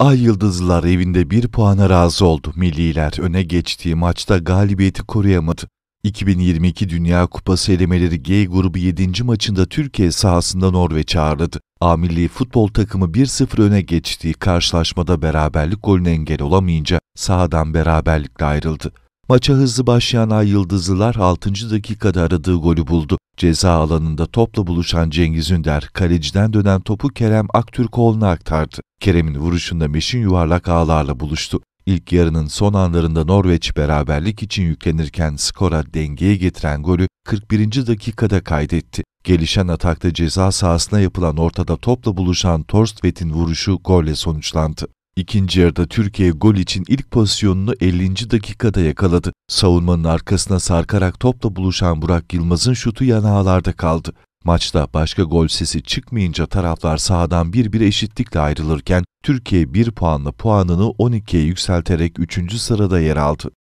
Ay Yıldızlar evinde bir puana razı oldu. Milliler öne geçtiği maçta galibiyeti koruyamadı. 2022 Dünya Kupası elemeleri G grubu 7. maçında Türkiye sahasında Norveç ağırladı. A milli futbol takımı 1-0 öne geçtiği karşılaşmada beraberlik golüne engel olamayınca sahadan beraberlikle ayrıldı. Maça hızlı başlayan Ay Yıldızlılar 6. dakikada aradığı golü buldu. Ceza alanında topla buluşan Cengiz Ünder, kaleciden dönen topu Kerem Aktürkoğlu'na aktardı. Kerem'in vuruşunda meşin yuvarlak ağlarla buluştu. İlk yarının son anlarında Norveç beraberlik için yüklenirken skora dengeye getiren golü 41. dakikada kaydetti. Gelişen atakta ceza sahasına yapılan ortada topla buluşan Torstvet'in vuruşu golle sonuçlandı. İkinci yarıda Türkiye gol için ilk pozisyonunu 50. dakikada yakaladı. Savunmanın arkasına sarkarak topla buluşan Burak Yılmaz'ın şutu yanağlarda kaldı. Maçta başka gol sesi çıkmayınca taraflar sahadan bir bir eşitlikle ayrılırken Türkiye 1 puanla puanını 12'ye yükselterek 3. sırada yer aldı.